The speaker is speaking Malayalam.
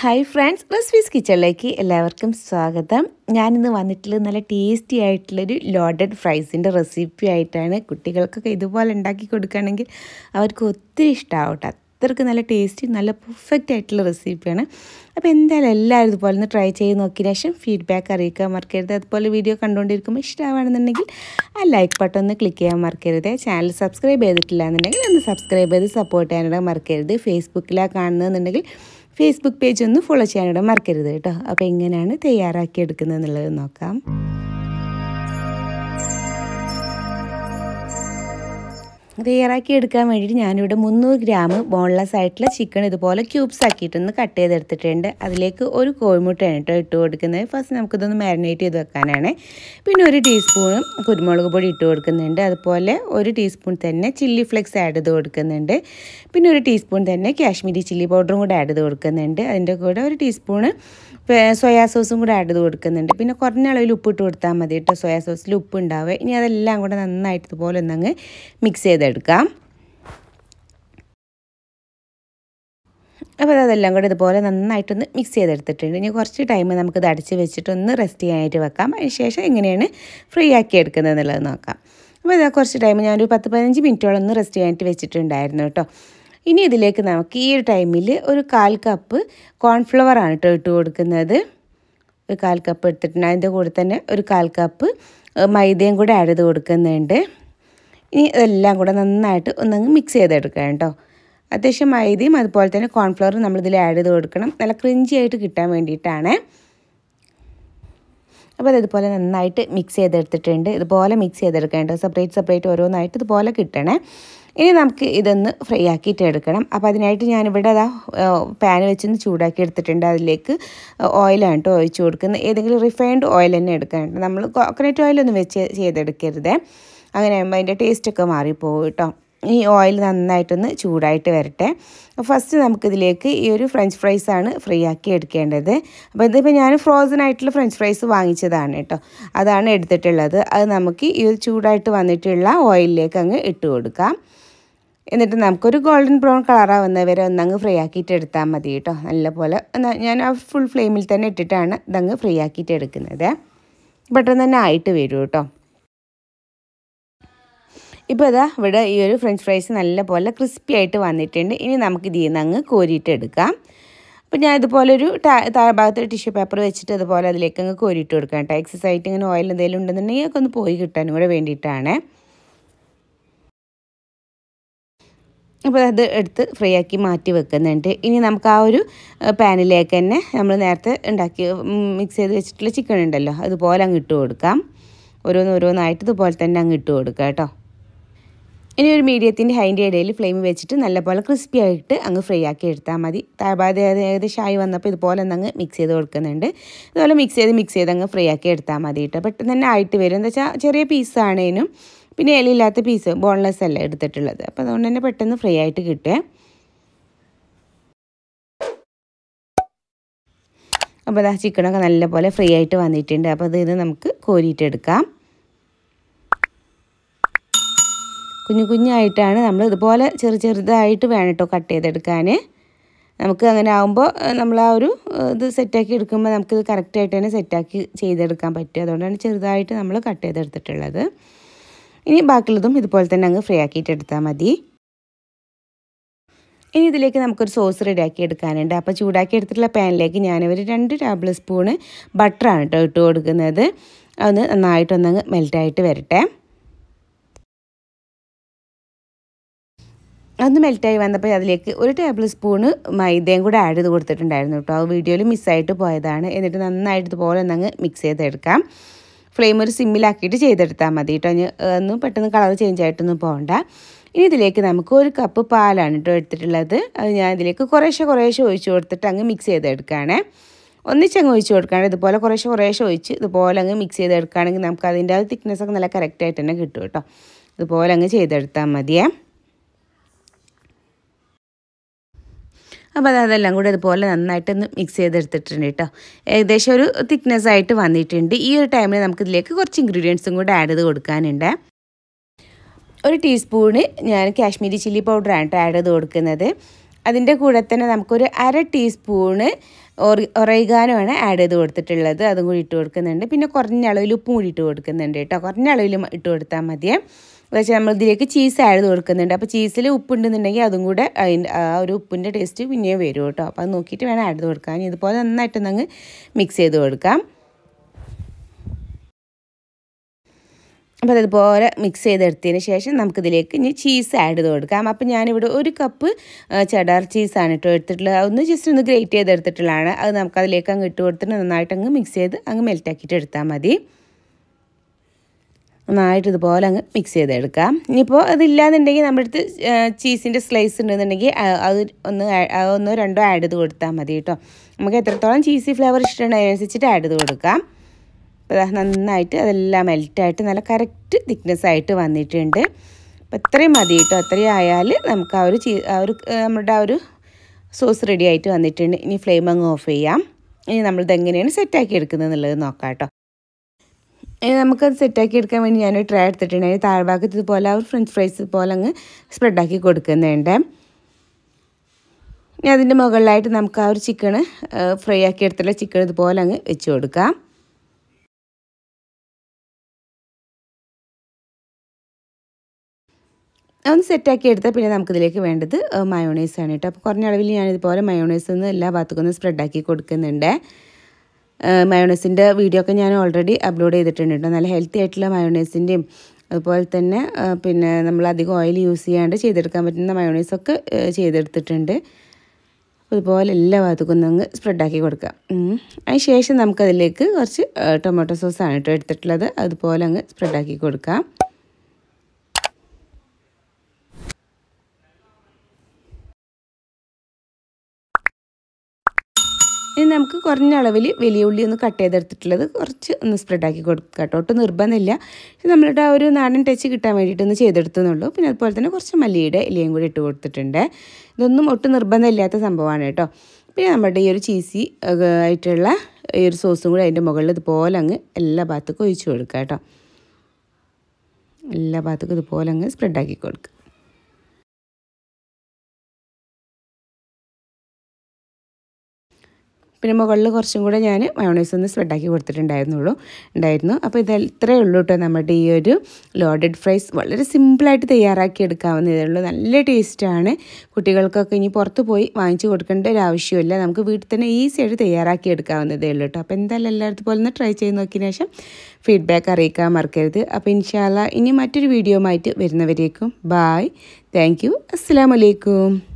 ഹായ് ഫ്രണ്ട്സ് റെസിപ്പീസ് കിച്ചണിലേക്ക് എല്ലാവർക്കും സ്വാഗതം ഞാനിന്ന് വന്നിട്ടുള്ളത് നല്ല ടേസ്റ്റി ആയിട്ടുള്ളൊരു ലോഡഡ് ഫ്രൈസിൻ്റെ റെസിപ്പി ആയിട്ടാണ് കുട്ടികൾക്കൊക്കെ ഇതുപോലെ ഉണ്ടാക്കി കൊടുക്കുകയാണെങ്കിൽ അവർക്ക് ഒത്തിരി ഇഷ്ടമാവട്ടെ അത്രയ്ക്ക് നല്ല ടേസ്റ്റി നല്ല പെർഫെക്റ്റ് ആയിട്ടുള്ള റെസിപ്പിയാണ് അപ്പോൾ എന്തായാലും എല്ലാവരും ഇതുപോലെ ഒന്ന് ട്രൈ ചെയ്ത് നോക്കിയ ശേഷം ഫീഡ്ബാക്ക് അറിയിക്കാൻ മറക്കരുത് അതുപോലെ വീഡിയോ കണ്ടുകൊണ്ടിരിക്കുമ്പോൾ ഇഷ്ടമാണെന്നുണ്ടെങ്കിൽ ആ ലൈക്ക് ബട്ടൺ ഒന്ന് ക്ലിക്ക് ചെയ്യാൻ മറക്കരുത് ചാനൽ സബ്സ്ക്രൈബ് ചെയ്തിട്ടില്ല എന്നുണ്ടെങ്കിൽ ഒന്ന് സബ്സ്ക്രൈബ് ചെയ്ത് സപ്പോർട്ട് ചെയ്യാനായിട്ട് മറക്കരുത് ഫേസ്ബുക്കിലാണ് കാണുന്നതെന്നുണ്ടെങ്കിൽ ഫേസ്ബുക്ക് പേജ് ഒന്ന് ഫോളോ ചെയ്യാനായിട്ട് മറക്കരുത് കേട്ടോ അപ്പോൾ എങ്ങനെയാണ് തയ്യാറാക്കി എടുക്കുന്നത് എന്നുള്ളത് നോക്കാം തയ്യാറാക്കി എടുക്കാൻ വേണ്ടിയിട്ട് ഞാനിവിടെ മുന്നൂറ് ഗ്രാം ബോൺലെസ് ആയിട്ടുള്ള ചിക്കൻ ഇതുപോലെ ക്യൂബ്സ് ആക്കിയിട്ടൊന്ന് കട്ട് ചെയ്തെടുത്തിട്ടുണ്ട് അതിലേക്ക് ഒരു കോഴിമുട്ടയാണ് കേട്ടോ ഇട്ട് കൊടുക്കുന്നത് ഫസ്റ്റ് നമുക്കിതൊന്ന് മാരിനേറ്റ് ചെയ്ത് വെക്കാനാണ് പിന്നെ ഒരു ടീസ്പൂൺ കുരുമുളക് പൊടി ഇട്ട് കൊടുക്കുന്നുണ്ട് അതുപോലെ ഒരു ടീസ്പൂൺ തന്നെ ചില്ലി ഫ്ലെക്സ് ആഡ് ചെയ്ത് കൊടുക്കുന്നുണ്ട് പിന്നെ ഒരു ടീസ്പൂൺ തന്നെ കാശ്മീരി ചില്ലി പൗഡറും കൂടെ ആഡ് ചെയ്ത് കൊടുക്കുന്നുണ്ട് അതിൻ്റെ കൂടെ ഒരു ടീസ്പൂണ് സോയാ സോസും കൂടെ ആഡ് ചെയ്ത് കൊടുക്കുന്നുണ്ട് പിന്നെ കുറഞ്ഞ അളവിൽ ഉപ്പ് ഇട്ട് കൊടുത്താൽ മതി കേട്ടോ സോയാ സോസിൽ ഉപ്പ് ഉണ്ടാവുക ഇനി അതെല്ലാം കൂടെ നന്നായിട്ട് ഇതുപോലെ ഒന്നങ്ങ് മിക്സ് ചെയ്ത് എടുക്കാം അപ്പോൾ അതെല്ലാം കൂടെ ഇതുപോലെ നന്നായിട്ടൊന്ന് മിക്സ് ചെയ്തെടുത്തിട്ടുണ്ട് ഇനി കുറച്ച് ടൈം നമുക്കിത് അടിച്ച് വെച്ചിട്ടൊന്ന് റെസ്റ്റ് ചെയ്യാനായിട്ട് വെക്കാം ശേഷം എങ്ങനെയാണ് ഫ്രീ ആക്കി എടുക്കുന്നത് എന്നുള്ളത് നോക്കാം അപ്പോൾ ഇതാ കുറച്ച് ടൈം ഞാനൊരു പത്ത് പതിനഞ്ച് മിനിറ്റോളം ഒന്ന് റെസ്റ്റ് ചെയ്യാനായിട്ട് വെച്ചിട്ടുണ്ടായിരുന്നു കേട്ടോ ഇനി ഇതിലേക്ക് നമുക്ക് ഈ ഒരു ടൈമിൽ ഒരു കാൽ കപ്പ് കോൺഫ്ലവർ ആണ് കേട്ടോ ഇട്ട് കൊടുക്കുന്നത് ഒരു കാൽ കപ്പ് എടുത്തിട്ടുണ്ട് അതിൻ്റെ കൂടെ തന്നെ ഒരു കാൽ കപ്പ് മൈദയും കൂടെ ആഡ് ചെയ്ത് കൊടുക്കുന്നുണ്ട് ഇനി ഇതെല്ലാം കൂടെ നന്നായിട്ട് ഒന്നങ്ങ് മിക്സ് ചെയ്തെടുക്കുക കേട്ടോ അത്യാവശ്യം മൈദയും അതുപോലെ തന്നെ കോൺഫ്ലവറും നമ്മളിതിൽ ആഡ് ചെയ്ത് കൊടുക്കണം നല്ല ക്രിഞ്ചി ആയിട്ട് കിട്ടാൻ വേണ്ടിയിട്ടാണ് അപ്പോൾ അതേപോലെ നന്നായിട്ട് മിക്സ് ചെയ്തെടുത്തിട്ടുണ്ട് ഇതുപോലെ മിക്സ് ചെയ്തെടുക്കേണ്ട സെപ്പറേറ്റ് സെപ്പറേറ്റ് ഓരോന്നായിട്ട് ഇതുപോലെ കിട്ടണേ ഇനി നമുക്ക് ഇതൊന്ന് ഫ്രൈ ആക്കിയിട്ട് എടുക്കണം അപ്പോൾ അതിനായിട്ട് ഞാനിവിടെ അതാ പാൻ വെച്ചൊന്ന് ചൂടാക്കി എടുത്തിട്ടുണ്ട് അതിലേക്ക് ഓയിലാണ് കേട്ടോ ഒഴിച്ചു കൊടുക്കുന്നത് ഏതെങ്കിലും റിഫൈൻഡ് ഓയിൽ തന്നെ എടുക്കാനുണ്ട് നമ്മൾ കോക്കനട്ട് ഓയിലൊന്നും വെച്ച് ചെയ്തെടുക്കരുത് അങ്ങനെ ആകുമ്പോൾ അതിൻ്റെ ടേസ്റ്റൊക്കെ മാറിപ്പോകും കേട്ടോ ഈ ഓയിൽ നന്നായിട്ടൊന്ന് ചൂടായിട്ട് വരട്ടെ ഫസ്റ്റ് നമുക്കിതിലേക്ക് ഈ ഒരു ഫ്രഞ്ച് ഫ്രൈസ് ആണ് ഫ്രീ ആക്കി എടുക്കേണ്ടത് അപ്പോൾ ഇതിപ്പോൾ ഞാൻ ഫ്രോസൺ ആയിട്ടുള്ള ഫ്രഞ്ച് ഫ്രൈസ് വാങ്ങിച്ചതാണ് കേട്ടോ അതാണ് എടുത്തിട്ടുള്ളത് അത് നമുക്ക് ഈ ഒരു ചൂടായിട്ട് വന്നിട്ടുള്ള ഓയിലിലേക്ക് അങ്ങ് ഇട്ട് കൊടുക്കാം എന്നിട്ട് നമുക്കൊരു ഗോൾഡൻ ബ്രൗൺ കളറാവുന്ന വരെ ഒന്നങ്ങ് ഫ്രൈ ആക്കിയിട്ട് എടുത്താൽ മതി കേട്ടോ നല്ലപോലെ ഞാൻ ആ ഫുൾ ഫ്ലെയിമിൽ തന്നെ ഇട്ടിട്ടാണ് ഇതങ്ങ് ഫ്രൈ ആക്കിയിട്ട് എടുക്കുന്നത് പെട്ടെന്ന് തന്നെ ആയിട്ട് വരും കേട്ടോ ഇപ്പോൾ ഇതാ ഇവിടെ ഈ ഒരു ഫ്രഞ്ച് ഫ്രൈസ് നല്ല പോലെ ക്രിസ്പി ആയിട്ട് വന്നിട്ടുണ്ട് ഇനി നമുക്ക് ഇതിൽ നിന്ന് അങ്ങ് കോരിയിട്ട് എടുക്കാം അപ്പോൾ ഞാൻ ഇതുപോലെ ഒരു താഴ്ഭാഗത്ത് ടിഷ്യൂ പേപ്പർ വെച്ചിട്ട് അതുപോലെ അതിലേക്ക് അങ്ങ് കോരിയിട്ട് കൊടുക്കാം കേട്ടോ സൈറ്റ് ആയിട്ട് ഇങ്ങനെ ഓയിൽ എന്തെങ്കിലും ഉണ്ടെന്നുണ്ടെങ്കിൽ ഒക്കെ ഒന്ന് പോയി കിട്ടാനും കൂടെ വേണ്ടിയിട്ടാണ് അപ്പോൾ അത് എടുത്ത് ഫ്രൈ ആക്കി മാറ്റി വെക്കുന്നുണ്ട് ഇനി നമുക്ക് ആ ഒരു പാനിലേക്ക് തന്നെ നമ്മൾ നേരത്തെ ഉണ്ടാക്കി മിക്സ് ചെയ്ത് വെച്ചിട്ടുള്ള ചിക്കൻ ഉണ്ടല്ലോ അതുപോലെ അങ്ങ് ഇട്ട് കൊടുക്കാം ഓരോന്നോരോന്നായിട്ട് ഇതുപോലെ തന്നെ അങ്ങ് ഇട്ട് കൊടുക്കാം കേട്ടോ ഇനി ഒരു മീഡിയത്തിൻ്റെ ഹൈൻ്റെ ഇടയിൽ ഫ്ലെയിം വെച്ചിട്ട് നല്ലപോലെ ക്രിസ്പി ആയിട്ട് അങ്ങ് ഫ്രൈ ആക്കി എടുത്താൽ മതി താഴ്പാത ഏകദേശം ആയി വന്നപ്പോൾ ഇതുപോലെ ഒന്ന് അങ്ങ് മിക്സ് ചെയ്ത് കൊടുക്കുന്നുണ്ട് അതുപോലെ മിക്സ് ചെയ്ത് മിക്സ് ചെയ്ത് അങ്ങ് ഫ്രൈ ആക്കി എടുത്താൽ മതി കേട്ടോ പെട്ടെന്ന് തന്നെ ആയിട്ട് വരും എന്താ വെച്ചാൽ ചെറിയ പീസാണേനും പിന്നെ ഇലയില്ലാത്ത പീസ് ബോൺലെസ് അല്ല എടുത്തിട്ടുള്ളത് അപ്പോൾ അതുകൊണ്ട് തന്നെ പെട്ടെന്ന് ഫ്രൈ ആയിട്ട് കിട്ടുക അപ്പോൾ അതാ ചിക്കനൊക്കെ നല്ലപോലെ ഫ്രൈ ആയിട്ട് വന്നിട്ടുണ്ട് അപ്പോൾ ഇത് നമുക്ക് കോരിയിട്ടെടുക്കാം കുഞ്ഞു കുഞ്ഞായിട്ടാണ് നമ്മൾ ഇതുപോലെ ചെറു ചെറുതായിട്ട് വേണം കേട്ടോ കട്ട് ചെയ്തെടുക്കാൻ നമുക്ക് അങ്ങനെ ആകുമ്പോൾ നമ്മൾ ആ ഒരു ഇത് സെറ്റാക്കി എടുക്കുമ്പോൾ നമുക്കിത് കറക്റ്റായിട്ട് തന്നെ സെറ്റാക്കി ചെയ്തെടുക്കാൻ പറ്റും അതുകൊണ്ടാണ് ചെറുതായിട്ട് നമ്മൾ കട്ട് ചെയ്തെടുത്തിട്ടുള്ളത് ഇനി ബാക്കിയുള്ളതും ഇതുപോലെ തന്നെ അങ്ങ് ഫ്രീ ആക്കിയിട്ട് എടുത്താൽ മതി ഇനി ഇതിലേക്ക് നമുക്കൊരു സോസ് റെഡിയാക്കി എടുക്കാനുണ്ട് അപ്പോൾ ചൂടാക്കി എടുത്തിട്ടുള്ള പാനിലേക്ക് ഞാനൊരു രണ്ട് ടേബിൾ സ്പൂണ് ബട്ടറാണ് കേട്ടോ ഇട്ട് കൊടുക്കുന്നത് അത് നന്നായിട്ടൊന്നങ്ങ് മെൽറ്റായിട്ട് വരട്ടെ അത് മെൽറ്റായി വന്നപ്പോൾ അതിലേക്ക് ഒരു ടേബിൾ സ്പൂണ് മൈദയും കൂടെ ആഡ് ചെയ്ത് കൊടുത്തിട്ടുണ്ടായിരുന്നു കേട്ടോ വീഡിയോയിൽ മിസ്സായിട്ട് പോയതാണ് എന്നിട്ട് നന്നായിട്ട് ഇതുപോലെ ഒന്നങ്ങ് മിക്സ് ചെയ്തെടുക്കാം ഫ്ലെയിം ഒരു സിമ്മിലാക്കിയിട്ട് ചെയ്തെടുത്താൽ മതി കേട്ടോ ഒന്നും പെട്ടെന്ന് കളർ ചേഞ്ച് ആയിട്ടൊന്നും പോകണ്ട ഇനി ഇതിലേക്ക് നമുക്ക് ഒരു കപ്പ് പാലാണ് കേട്ടോ എടുത്തിട്ടുള്ളത് അത് ഞാൻ ഇതിലേക്ക് കുറേശ്ശെ കുറേശ്ശെ ഒഴിച്ച് കൊടുത്തിട്ട് അങ്ങ് മിക്സ് ചെയ്തെടുക്കുകയാണേ ഒന്നിച്ചങ്ങ് ഒഴിച്ച് കൊടുക്കുകയാണെങ്കിൽ ഇതുപോലെ കുറേശ്ശെ കുറേശ്ശെ ഒഴിച്ച് ഇതുപോലെ അങ്ങ് മിക്സ് ചെയ്തെടുക്കുകയാണെങ്കിൽ നമുക്ക് അതിൻ്റെ ആ തിക്നെസ്സൊക്കെ നല്ല കറക്റ്റായിട്ട് തന്നെ കിട്ടും കേട്ടോ ഇതുപോലെ അങ്ങ് ചെയ്തെടുത്താൽ മതിയേ അപ്പോൾ അത് അതെല്ലാം കൂടി അതുപോലെ നന്നായിട്ടൊന്ന് മിക്സ് ചെയ്തെടുത്തിട്ടുണ്ട് കേട്ടോ ഏകദേശം ഒരു തിക്നെസ് ആയിട്ട് വന്നിട്ടുണ്ട് ഈ ഒരു ടൈമിൽ നമുക്ക് ഇതിലേക്ക് കുറച്ച് ഇൻഗ്രീഡിയൻസും കൂടി ആഡ് ചെയ്ത് കൊടുക്കാനുണ്ട് ഒരു ടീസ്പൂണ് ഞാൻ കാശ്മീരി ചില്ലി പൗഡറാണ് ആഡ് ചെയ്ത് കൊടുക്കുന്നത് അതിൻ്റെ കൂടെ തന്നെ നമുക്കൊരു അര ടീസ്പൂണ് ആണ് ആഡ് ചെയ്ത് കൊടുത്തിട്ടുള്ളത് അതും കൂടി ഇട്ട് കൊടുക്കുന്നുണ്ട് പിന്നെ കുറഞ്ഞ അളവിൽ ഉപ്പും കൂടി ഇട്ട് കൊടുക്കുന്നുണ്ട് കേട്ടോ കുറഞ്ഞ അളവിൽ ഇട്ട് കൊടുത്താൽ മതിയേ പക്ഷേ നമ്മൾ ഇതിലേക്ക് ചീസ് ആഡ് കൊടുക്കുന്നുണ്ട് അപ്പോൾ ചീസിൽ ഉപ്പുണ്ടെന്നുണ്ടെങ്കിൽ അതും കൂടെ അതിൻ്റെ ആ ഒരു ഉപ്പിൻ്റെ ടേസ്റ്റ് പിന്നെയും വരും കേട്ടോ അപ്പോൾ അത് നോക്കിയിട്ട് വേണം ആഡ് കൊടുക്കാൻ ഇതുപോലെ നന്നായിട്ടൊന്നങ്ങ് മിക്സ് ചെയ്ത് കൊടുക്കാം അപ്പോൾ അതുപോലെ മിക്സ് ചെയ്തെടുത്തതിന് ശേഷം നമുക്കിതിലേക്ക് ഇനി ചീസ് ആഡ് ചെയ്ത് കൊടുക്കാം അപ്പം ഞാനിവിടെ ഒരു കപ്പ് ചെഡാർ ചീസാണ് കേട്ടോ എടുത്തിട്ടുള്ളത് ഒന്ന് ജസ്റ്റ് ഒന്ന് ഗ്രേറ്റ് ചെയ്തെടുത്തിട്ടുള്ളതാണ് അത് നമുക്കതിലേക്ക് അങ്ങ് ഇട്ട് കൊടുത്തിട്ട് നന്നായിട്ട് അങ്ങ് മിക്സ് ചെയ്ത് അങ്ങ് മെൽറ്റാക്കിയിട്ട് എടുത്താൽ മതി നന്നായിട്ട് ഇതുപോലെ അങ്ങ് മിക്സ് ചെയ്തെടുക്കാം ഇനിയിപ്പോൾ അതില്ലാന്നുണ്ടെങ്കിൽ നമ്മളടുത്ത് ചീസിൻ്റെ സ്ലൈസ് ഉണ്ടെന്നുണ്ടെങ്കിൽ അത് ഒന്ന് ഒന്നോ രണ്ടോ ആഡ് ചെയ്ത് കൊടുത്താൽ മതി കേട്ടോ നമുക്ക് എത്രത്തോളം ചീസി ഫ്ലേവർ ഇഷ്ടമുണ്ട് അതിനനുസരിച്ചിട്ട് ആഡ് ചെയ്ത് കൊടുക്കാം അപ്പോൾ നന്നായിട്ട് അതെല്ലാം മെൽറ്റായിട്ട് നല്ല കറക്റ്റ് തിക്നെസ് ആയിട്ട് വന്നിട്ടുണ്ട് അപ്പോൾ ഇത്രയും മതി കേട്ടോ അത്രയും ആയാൽ നമുക്ക് ആ ഒരു ചീ ആ ഒരു നമ്മുടെ ആ ഒരു സോസ് റെഡി ആയിട്ട് വന്നിട്ടുണ്ട് ഇനി ഫ്ലെയിം അങ്ങ് ഓഫ് ചെയ്യാം ഇനി നമ്മളിത് എങ്ങനെയാണ് സെറ്റാക്കി എടുക്കുന്നത് എന്നുള്ളത് നോക്കാം കേട്ടോ ഇനി നമുക്കത് സെറ്റാക്കി എടുക്കാൻ വേണ്ടി ഞാനൊരു ട്രൈ എടുത്തിട്ടുണ്ട് അതിന് താഴ്ഭാഗത്ത് ഇതുപോലെ ഒരു ഫ്രഞ്ച് ഫ്രൈസ് പോലെ അങ്ങ് സ്പ്രെഡാക്കി കൊടുക്കുന്നുണ്ട് ഇനി അതിൻ്റെ മുകളിലായിട്ട് നമുക്ക് ആ ഒരു ചിക്കണ് ഫ്രൈ ആക്കി എടുത്തിട്ടുള്ള ചിക്കൻ ഇതുപോലെ അങ്ങ് വെച്ച് കൊടുക്കാം ഒന്ന് സെറ്റാക്കി എടുത്താൽ പിന്നെ നമുക്കിതിലേക്ക് വേണ്ടത് മയോണൈസാണ് കേട്ടോ അപ്പോൾ കുറഞ്ഞ അളവിൽ ഞാനിതുപോലെ മയോണൈസ് ഒന്ന് എല്ലാ ഭാഗത്തേക്കൊന്ന് സ്പ്രെഡാക്കി കൊടുക്കുന്നുണ്ട് മയോണൈസിൻ്റെ വീഡിയോ ഒക്കെ ഞാൻ ഓൾറെഡി അപ്ലോഡ് ചെയ്തിട്ടുണ്ട് കേട്ടോ നല്ല ഹെൽത്തി ആയിട്ടുള്ള മയോണൈസിൻ്റെയും അതുപോലെ തന്നെ പിന്നെ നമ്മൾ അധികം ഓയിൽ യൂസ് ചെയ്യാണ്ട് ചെയ്തെടുക്കാൻ പറ്റുന്ന മയോണൈസൊക്കെ ചെയ്തെടുത്തിട്ടുണ്ട് അതുപോലെ എല്ലാ ഭാഗത്തും അങ്ങ് സ്പ്രെഡാക്കി കൊടുക്കുക അതിന് ശേഷം നമുക്കതിലേക്ക് കുറച്ച് ടൊമാറ്റോ സോസാണ് കേട്ടോ എടുത്തിട്ടുള്ളത് അതുപോലെ അങ്ങ് സ്പ്രെഡാക്കി കൊടുക്കാം നമുക്ക് കുറഞ്ഞ അളവിൽ വലിയ ഉള്ളി ഒന്ന് കട്ട് ചെയ്തെടുത്തിട്ടുള്ളത് കുറച്ച് ഒന്ന് സ്പ്രെഡാക്കി കൊടുക്കുക കേട്ടോ ഒട്ടും നിർബന്ധമില്ല നമ്മളുടെ ആ ഒരു നാടൻ ടച്ച് കിട്ടാൻ വേണ്ടിയിട്ട് ഒന്ന് ചെയ്തെടുത്തെന്നുള്ളൂ പിന്നെ അതുപോലെ തന്നെ കുറച്ച് മല്ലിയുടെ ഇലയും കൂടി ഇട്ട് കൊടുത്തിട്ടുണ്ട് ഇതൊന്നും ഒട്ടും നിർബന്ധമില്ലാത്ത സംഭവമാണ് കേട്ടോ പിന്നെ നമ്മുടെ ഈ ഒരു ചീസി ആയിട്ടുള്ള ഈ ഒരു സോസും കൂടി അതിൻ്റെ മുകളിൽ ഇതുപോലെ അങ്ങ് എല്ലാ ഭാഗത്തും ഒഴിച്ചു കൊടുക്കുക കേട്ടോ എല്ലാ ഭാഗത്തും ഇതുപോലെ അങ്ങ് സ്പ്രെഡാക്കി കൊടുക്കുക പിന്നെ മുകളിൽ കുറച്ചും കൂടെ ഞാൻ മയോണൈസ് ഒന്ന് സ്പ്രെഡാക്കി കൊടുത്തിട്ടുണ്ടായിരുന്നുള്ളൂ ഉണ്ടായിരുന്നു അപ്പോൾ ഇത് ഇത്രയേ ഉള്ളൂ കേട്ടോ നമ്മുടെ ഈ ഒരു ലോഡഡ് ഫ്രൈസ് വളരെ സിമ്പിളായിട്ട് തയ്യാറാക്കി എടുക്കാവുന്ന ഉള്ളൂ നല്ല ടേസ്റ്റാണ് കുട്ടികൾക്കൊക്കെ ഇനി പുറത്ത് പോയി വാങ്ങിച്ചു കൊടുക്കേണ്ട ഒരു ആവശ്യമില്ല നമുക്ക് വീട്ടിൽ തന്നെ ഈസി ആയിട്ട് തയ്യാറാക്കി എടുക്കാവുന്നതേ ഉള്ളൂ കേട്ടോ അപ്പോൾ എന്തായാലും എല്ലായിടത്തും പോലെ ഒന്ന് ട്രൈ ചെയ്ത് നോക്കിയതിന് ശേഷം ഫീഡ്ബാക്ക് അറിയിക്കാൻ മറക്കരുത് അപ്പോൾ ഇൻഷാല്ല ഇനി മറ്റൊരു വീഡിയോ ആയിട്ട് വരുന്നവരേക്കും ബായ് താങ്ക് യു അസ്സാം വലൈക്കും